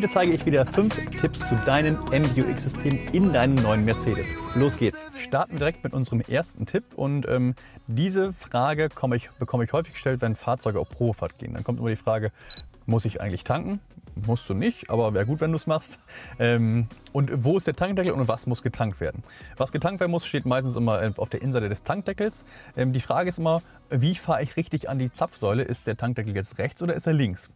Heute zeige ich wieder fünf Tipps zu deinem MBUX-System in deinem neuen Mercedes. Los geht's. Starten wir direkt mit unserem ersten Tipp und ähm, diese Frage ich, bekomme ich häufig gestellt, wenn Fahrzeuge auf Probefahrt gehen. Dann kommt immer die Frage, muss ich eigentlich tanken? Musst du nicht, aber wäre gut, wenn du es machst. Ähm, und wo ist der Tankdeckel und was muss getankt werden? Was getankt werden muss, steht meistens immer äh, auf der Innenseite des Tankdeckels. Ähm, die Frage ist immer, wie fahre ich richtig an die Zapfsäule? Ist der Tankdeckel jetzt rechts oder ist er links?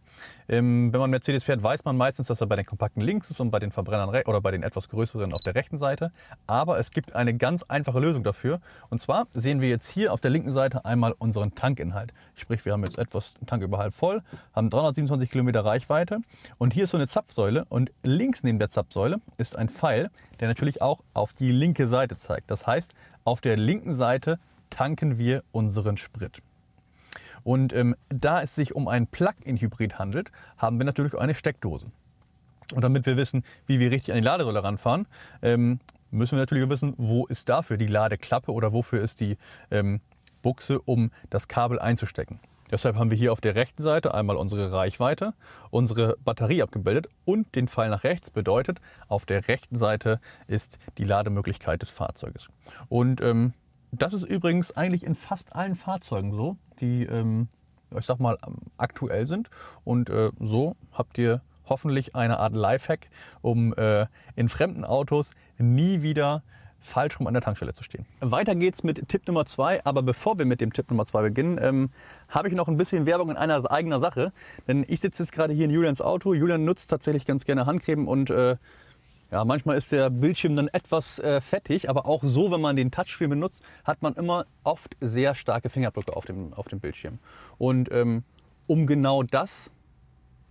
Ähm, wenn man Mercedes fährt, weiß man meistens, dass er bei den kompakten links ist und bei den Verbrennern oder bei den etwas größeren auf der rechten Seite. Aber es gibt eine ganz einfache Lösung dafür. Und zwar sehen wir jetzt hier auf der linken Seite einmal unseren Tankinhalt. Sprich, wir haben jetzt etwas Tank über voll, haben 327 Kilometer Reichweite. Und hier ist so eine Zapfsäule und links neben der Zapfsäule ist ist ein Pfeil, der natürlich auch auf die linke Seite zeigt. Das heißt, auf der linken Seite tanken wir unseren Sprit. Und ähm, da es sich um ein Plug-in-Hybrid handelt, haben wir natürlich auch eine Steckdose. Und damit wir wissen, wie wir richtig an die Ladesäule ranfahren, ähm, müssen wir natürlich wissen, wo ist dafür die Ladeklappe oder wofür ist die ähm, Buchse, um das Kabel einzustecken. Deshalb haben wir hier auf der rechten Seite einmal unsere Reichweite, unsere Batterie abgebildet und den Pfeil nach rechts bedeutet, auf der rechten Seite ist die Lademöglichkeit des Fahrzeuges. Und ähm, das ist übrigens eigentlich in fast allen Fahrzeugen so, die, ähm, ich sag mal, aktuell sind. Und äh, so habt ihr hoffentlich eine Art Lifehack, um äh, in fremden Autos nie wieder falsch rum an der Tankstelle zu stehen. Weiter geht's mit Tipp Nummer 2, aber bevor wir mit dem Tipp Nummer 2 beginnen, ähm, habe ich noch ein bisschen Werbung in einer eigener Sache. Denn ich sitze jetzt gerade hier in Julians Auto. Julian nutzt tatsächlich ganz gerne Handcreme und äh, ja, manchmal ist der Bildschirm dann etwas äh, fettig, aber auch so, wenn man den Touchscreen benutzt, hat man immer oft sehr starke Fingerabdrücke auf dem, auf dem Bildschirm. Und ähm, um genau das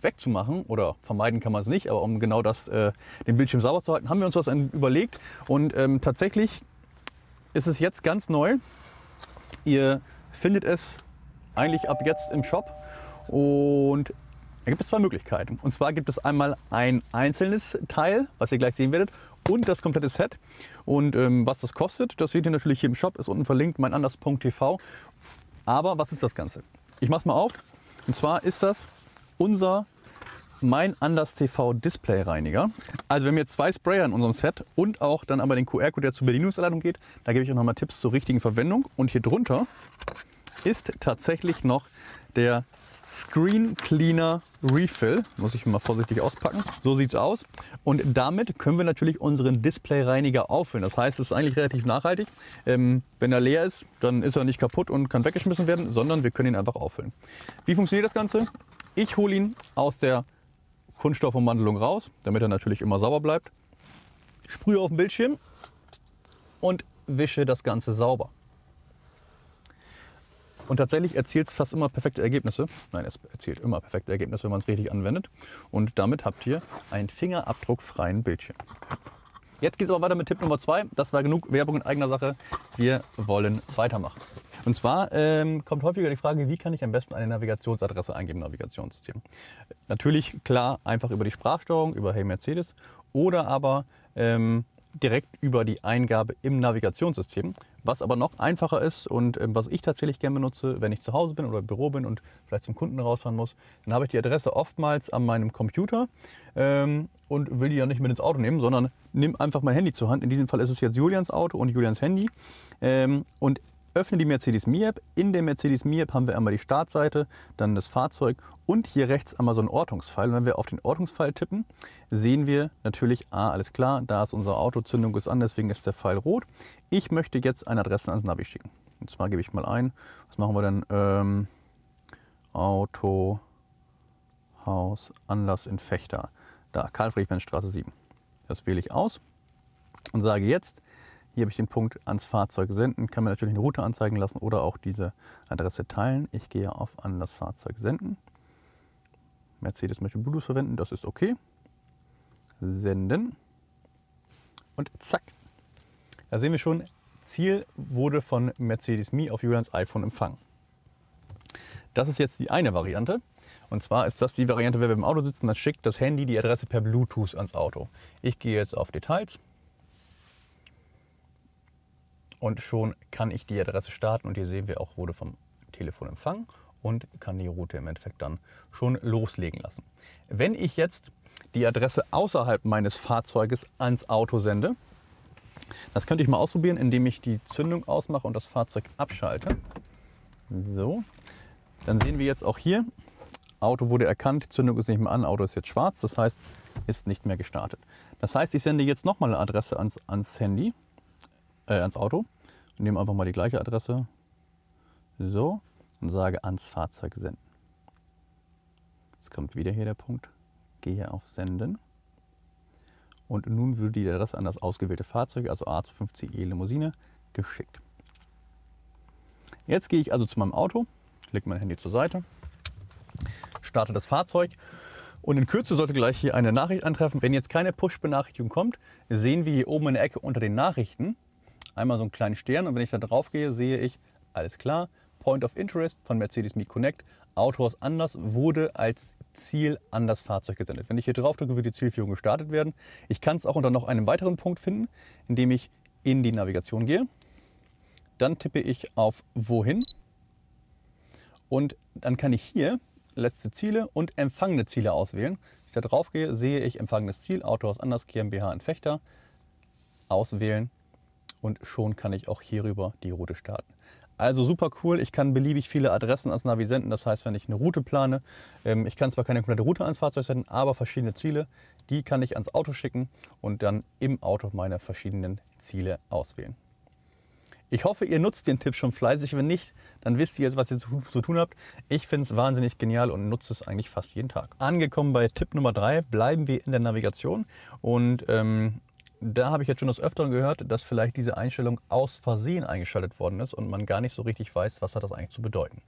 wegzumachen, oder vermeiden kann man es nicht, aber um genau das, äh, den Bildschirm sauber zu halten, haben wir uns was überlegt. Und ähm, tatsächlich ist es jetzt ganz neu. Ihr findet es eigentlich ab jetzt im Shop. Und da gibt es zwei Möglichkeiten. Und zwar gibt es einmal ein einzelnes Teil, was ihr gleich sehen werdet, und das komplette Set. Und ähm, was das kostet, das seht ihr natürlich hier im Shop, ist unten verlinkt, meinanders.tv. Aber was ist das Ganze? Ich mache es mal auf. Und zwar ist das unser mein Anders TV Display Reiniger. Also wir haben jetzt zwei Sprayer in unserem Set und auch dann aber den QR-Code, der zur Bedienungsanleitung geht. Da gebe ich auch nochmal Tipps zur richtigen Verwendung. Und hier drunter ist tatsächlich noch der Screen Cleaner Refill. Muss ich mal vorsichtig auspacken. So sieht's aus. Und damit können wir natürlich unseren Display Reiniger auffüllen. Das heißt, es ist eigentlich relativ nachhaltig. Ähm, wenn er leer ist, dann ist er nicht kaputt und kann weggeschmissen werden, sondern wir können ihn einfach auffüllen. Wie funktioniert das Ganze? Ich hole ihn aus der Kunststoffumwandlung raus, damit er natürlich immer sauber bleibt. Sprühe auf dem Bildschirm und wische das Ganze sauber. Und tatsächlich erzielt es fast immer perfekte Ergebnisse. Nein, es erzielt immer perfekte Ergebnisse, wenn man es richtig anwendet. Und damit habt ihr einen fingerabdruckfreien Bildschirm. Jetzt geht es aber weiter mit Tipp Nummer zwei. Das war genug Werbung in eigener Sache. Wir wollen weitermachen. Und zwar ähm, kommt häufiger die Frage, wie kann ich am besten eine Navigationsadresse eingeben im Navigationssystem? Natürlich klar einfach über die Sprachsteuerung, über Hey Mercedes oder aber ähm, direkt über die Eingabe im Navigationssystem. Was aber noch einfacher ist und ähm, was ich tatsächlich gerne benutze, wenn ich zu Hause bin oder im Büro bin und vielleicht zum Kunden rausfahren muss, dann habe ich die Adresse oftmals an meinem Computer ähm, und will die ja nicht mit ins Auto nehmen, sondern nimm einfach mein Handy zur Hand. In diesem Fall ist es jetzt Julians Auto und Julians Handy ähm, und öffne die Mercedes Mi-App. In der Mercedes Mi-App haben wir einmal die Startseite, dann das Fahrzeug und hier rechts einmal so einen Ortungsfall. Und wenn wir auf den Ortungsfall tippen, sehen wir natürlich, ah, alles klar, da ist unsere Autozündung ist an, deswegen ist der Pfeil rot. Ich möchte jetzt eine Adresse ans Navi schicken. Und zwar gebe ich mal ein, was machen wir denn? Ähm, Auto, Haus, Anlass in Fechter. Da, Karl-Friedmann-Straße 7. Das wähle ich aus und sage jetzt, hier habe ich den Punkt ans Fahrzeug senden, kann mir natürlich eine Route anzeigen lassen oder auch diese Adresse teilen. Ich gehe auf an das Fahrzeug senden. Mercedes möchte Bluetooth verwenden, das ist okay. Senden. Und zack. Da sehen wir schon, Ziel wurde von Mercedes Me auf Julians iPhone empfangen. Das ist jetzt die eine Variante. Und zwar ist das die Variante, wenn wir im Auto sitzen, dann schickt das Handy die Adresse per Bluetooth ans Auto. Ich gehe jetzt auf Details, und schon kann ich die Adresse starten und hier sehen wir auch, wurde vom Telefon empfangen und kann die Route im Endeffekt dann schon loslegen lassen. Wenn ich jetzt die Adresse außerhalb meines Fahrzeuges ans Auto sende, das könnte ich mal ausprobieren, indem ich die Zündung ausmache und das Fahrzeug abschalte. So, dann sehen wir jetzt auch hier, Auto wurde erkannt, Zündung ist nicht mehr an, Auto ist jetzt schwarz, das heißt, ist nicht mehr gestartet. Das heißt, ich sende jetzt nochmal eine Adresse ans, ans Handy, äh, ans Auto nehme einfach mal die gleiche Adresse. So. Und sage ans Fahrzeug senden. Jetzt kommt wieder hier der Punkt. Gehe auf Senden. Und nun würde die Adresse an das ausgewählte Fahrzeug, also A250e Limousine, geschickt. Jetzt gehe ich also zu meinem Auto, lege mein Handy zur Seite, starte das Fahrzeug und in Kürze sollte gleich hier eine Nachricht antreffen. Wenn jetzt keine Push-Benachrichtigung kommt, sehen wir hier oben in der Ecke unter den Nachrichten einmal so einen kleinen Stern und wenn ich da drauf gehe, sehe ich, alles klar, Point of Interest von Mercedes Me Connect, Autos Anders wurde als Ziel an das Fahrzeug gesendet. Wenn ich hier drauf drücke, wird die Zielführung gestartet werden. Ich kann es auch unter noch einem weiteren Punkt finden, indem ich in die Navigation gehe. Dann tippe ich auf Wohin und dann kann ich hier letzte Ziele und empfangene Ziele auswählen. Wenn ich da drauf gehe, sehe ich empfangenes Ziel, Autos Anders GmbH in Fechter, auswählen und schon kann ich auch hierüber die Route starten. Also super cool, ich kann beliebig viele Adressen als Navi senden, das heißt, wenn ich eine Route plane, ähm, ich kann zwar keine komplette Route ans Fahrzeug senden, aber verschiedene Ziele, die kann ich ans Auto schicken und dann im Auto meine verschiedenen Ziele auswählen. Ich hoffe, ihr nutzt den Tipp schon fleißig. Wenn nicht, dann wisst ihr jetzt, was ihr zu, zu tun habt. Ich finde es wahnsinnig genial und nutze es eigentlich fast jeden Tag. Angekommen bei Tipp Nummer drei: bleiben wir in der Navigation und ähm, da habe ich jetzt schon das Öfteren gehört, dass vielleicht diese Einstellung aus Versehen eingeschaltet worden ist und man gar nicht so richtig weiß, was hat das eigentlich zu bedeuten.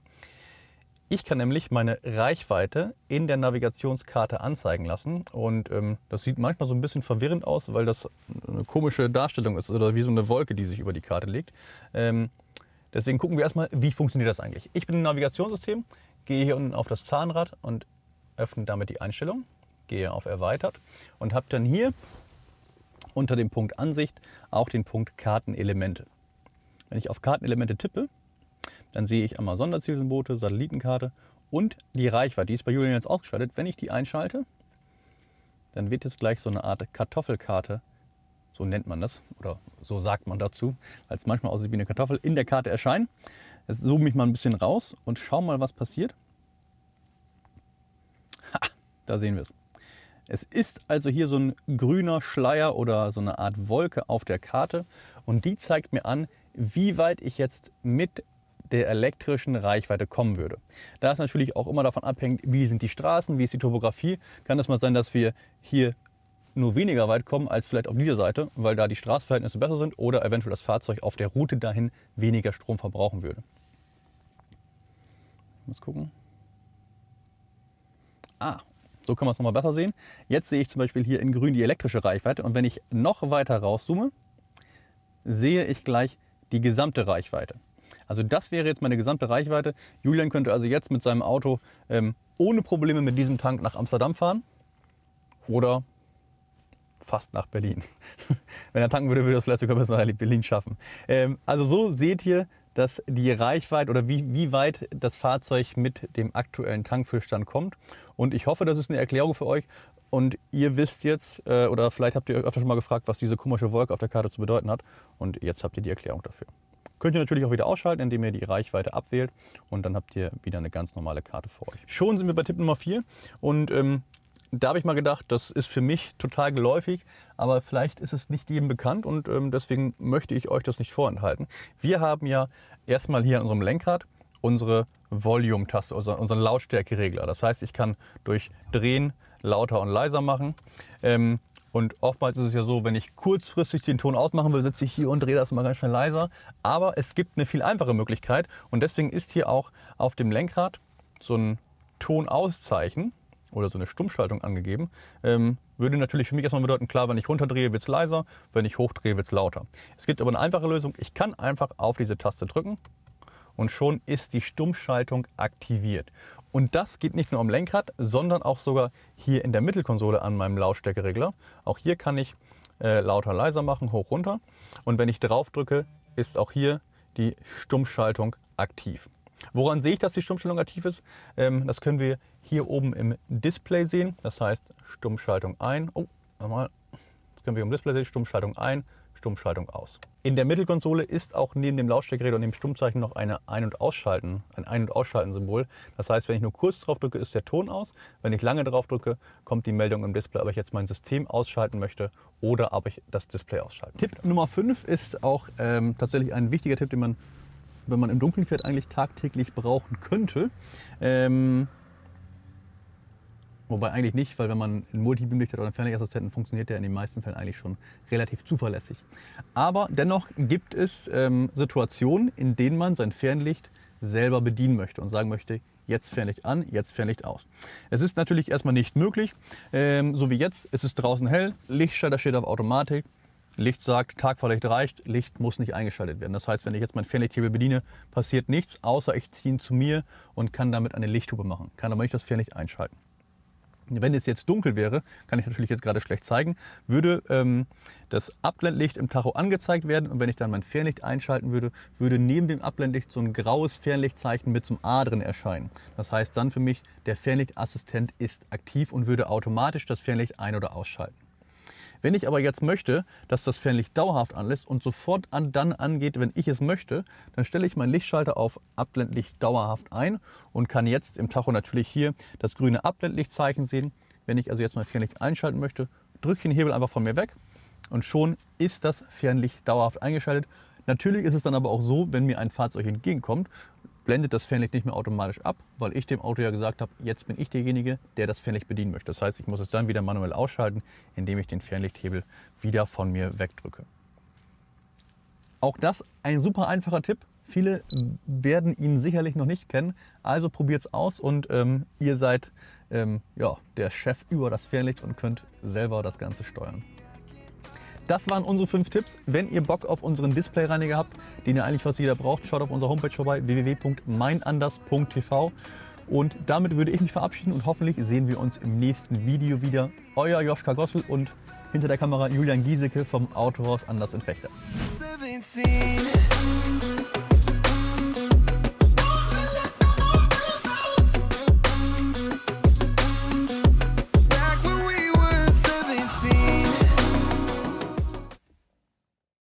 Ich kann nämlich meine Reichweite in der Navigationskarte anzeigen lassen und ähm, das sieht manchmal so ein bisschen verwirrend aus, weil das eine komische Darstellung ist oder wie so eine Wolke, die sich über die Karte legt. Ähm, deswegen gucken wir erstmal, wie funktioniert das eigentlich. Ich bin im Navigationssystem, gehe hier unten auf das Zahnrad und öffne damit die Einstellung, gehe auf Erweitert und habe dann hier unter dem Punkt Ansicht auch den Punkt Kartenelemente. Wenn ich auf Kartenelemente tippe, dann sehe ich einmal Sonderzielsenboote, Satellitenkarte und die Reichweite. Die ist bei Julian jetzt ausgeschaltet. Wenn ich die einschalte, dann wird jetzt gleich so eine Art Kartoffelkarte, so nennt man das oder so sagt man dazu, weil es manchmal aussieht wie eine Kartoffel, in der Karte erscheinen. Jetzt zoome ich mal ein bisschen raus und schau mal, was passiert. Ha, da sehen wir es. Es ist also hier so ein grüner Schleier oder so eine Art Wolke auf der Karte und die zeigt mir an, wie weit ich jetzt mit der elektrischen Reichweite kommen würde. Da ist natürlich auch immer davon abhängt, wie sind die Straßen, wie ist die Topografie. Kann es mal sein, dass wir hier nur weniger weit kommen als vielleicht auf dieser Seite, weil da die Straßenverhältnisse besser sind oder eventuell das Fahrzeug auf der Route dahin weniger Strom verbrauchen würde. Ich muss gucken. Ah, so kann man es nochmal besser sehen. Jetzt sehe ich zum Beispiel hier in grün die elektrische Reichweite und wenn ich noch weiter rauszoome, sehe ich gleich die gesamte Reichweite. Also das wäre jetzt meine gesamte Reichweite. Julian könnte also jetzt mit seinem Auto ähm, ohne Probleme mit diesem Tank nach Amsterdam fahren oder fast nach Berlin. wenn er tanken würde, würde er es vielleicht sogar bis nach Berlin schaffen. Ähm, also so seht ihr, dass die Reichweite oder wie, wie weit das Fahrzeug mit dem aktuellen Tankfüllstand kommt. Und ich hoffe, das ist eine Erklärung für euch. Und ihr wisst jetzt, äh, oder vielleicht habt ihr euch öfter schon mal gefragt, was diese komische Wolke auf der Karte zu bedeuten hat. Und jetzt habt ihr die Erklärung dafür. Könnt ihr natürlich auch wieder ausschalten, indem ihr die Reichweite abwählt und dann habt ihr wieder eine ganz normale Karte vor euch. Schon sind wir bei Tipp Nummer 4 und ähm, da habe ich mal gedacht, das ist für mich total geläufig, aber vielleicht ist es nicht jedem bekannt und ähm, deswegen möchte ich euch das nicht vorenthalten. Wir haben ja erstmal hier an unserem Lenkrad unsere Volume-Taste, also unseren Lautstärkeregler. Das heißt, ich kann durch Drehen lauter und leiser machen. Ähm, und oftmals ist es ja so, wenn ich kurzfristig den Ton ausmachen will, sitze ich hier und drehe das mal ganz schnell leiser. Aber es gibt eine viel einfache Möglichkeit und deswegen ist hier auch auf dem Lenkrad so ein Tonauszeichen oder so eine Stummschaltung angegeben, ähm, würde natürlich für mich erstmal bedeuten, klar, wenn ich runterdrehe, wird es leiser, wenn ich hochdrehe, wird es lauter. Es gibt aber eine einfache Lösung. Ich kann einfach auf diese Taste drücken und schon ist die Stummschaltung aktiviert. Und das geht nicht nur am Lenkrad, sondern auch sogar hier in der Mittelkonsole an meinem Lautstärkeregler. Auch hier kann ich äh, lauter, leiser machen, hoch, runter. Und wenn ich drauf drücke, ist auch hier die Stummschaltung aktiv. Woran sehe ich, dass die Stummschaltung aktiv ist? Ähm, das können wir hier oben im Display sehen. Das heißt Stummschaltung ein. Oh, nochmal. Das können wir im Display sehen. Stummschaltung ein, Stummschaltung aus. In der Mittelkonsole ist auch neben dem Lautstärkegerät und dem Stummzeichen noch eine ein- und ausschalten, ein ein- und ausschalten Symbol. Das heißt, wenn ich nur kurz drauf drücke, ist der Ton aus. Wenn ich lange drauf drücke, kommt die Meldung im Display, ob ich jetzt mein System ausschalten möchte oder ob ich das Display ausschalten Tipp möchte. Nummer 5 ist auch ähm, tatsächlich ein wichtiger Tipp, den man wenn man im Dunkeln fährt, eigentlich tagtäglich brauchen könnte. Ähm, wobei eigentlich nicht, weil wenn man ein Multibeamlicht hat oder einen Fernlichtassistenten, funktioniert der in den meisten Fällen eigentlich schon relativ zuverlässig. Aber dennoch gibt es ähm, Situationen, in denen man sein Fernlicht selber bedienen möchte und sagen möchte, jetzt Fernlicht an, jetzt Fernlicht aus. Es ist natürlich erstmal nicht möglich. Ähm, so wie jetzt, es ist draußen hell, Lichtschalter steht auf Automatik, Licht sagt, Tagfahrlicht reicht, Licht muss nicht eingeschaltet werden. Das heißt, wenn ich jetzt mein Fernlichthebel bediene, passiert nichts, außer ich ziehe ihn zu mir und kann damit eine Lichthupe machen, kann aber nicht das Fernlicht einschalten. Wenn es jetzt dunkel wäre, kann ich natürlich jetzt gerade schlecht zeigen, würde ähm, das Abblendlicht im Tacho angezeigt werden und wenn ich dann mein Fernlicht einschalten würde, würde neben dem Abblendlicht so ein graues Fernlichtzeichen mit zum A drin erscheinen. Das heißt dann für mich, der Fernlichtassistent ist aktiv und würde automatisch das Fernlicht ein- oder ausschalten. Wenn ich aber jetzt möchte, dass das Fernlicht dauerhaft anlässt und sofort an, dann angeht, wenn ich es möchte, dann stelle ich meinen Lichtschalter auf Abblendlicht dauerhaft ein und kann jetzt im Tacho natürlich hier das grüne Abblendlichtzeichen sehen. Wenn ich also jetzt mein Fernlicht einschalten möchte, drücke ich den Hebel einfach von mir weg und schon ist das Fernlicht dauerhaft eingeschaltet. Natürlich ist es dann aber auch so, wenn mir ein Fahrzeug entgegenkommt blendet das Fernlicht nicht mehr automatisch ab, weil ich dem Auto ja gesagt habe, jetzt bin ich derjenige, der das Fernlicht bedienen möchte. Das heißt, ich muss es dann wieder manuell ausschalten, indem ich den Fernlichthebel wieder von mir wegdrücke. Auch das ein super einfacher Tipp. Viele werden ihn sicherlich noch nicht kennen, also probiert es aus und ähm, ihr seid ähm, ja, der Chef über das Fernlicht und könnt selber das Ganze steuern. Das waren unsere fünf Tipps. Wenn ihr Bock auf unseren Displayreiniger habt, den ihr eigentlich fast jeder braucht, schaut auf unserer Homepage vorbei www.meinanders.tv. Und damit würde ich mich verabschieden und hoffentlich sehen wir uns im nächsten Video wieder. Euer Joschka Gossel und hinter der Kamera Julian Giesecke vom Autohaus Anders in Fechter. 17.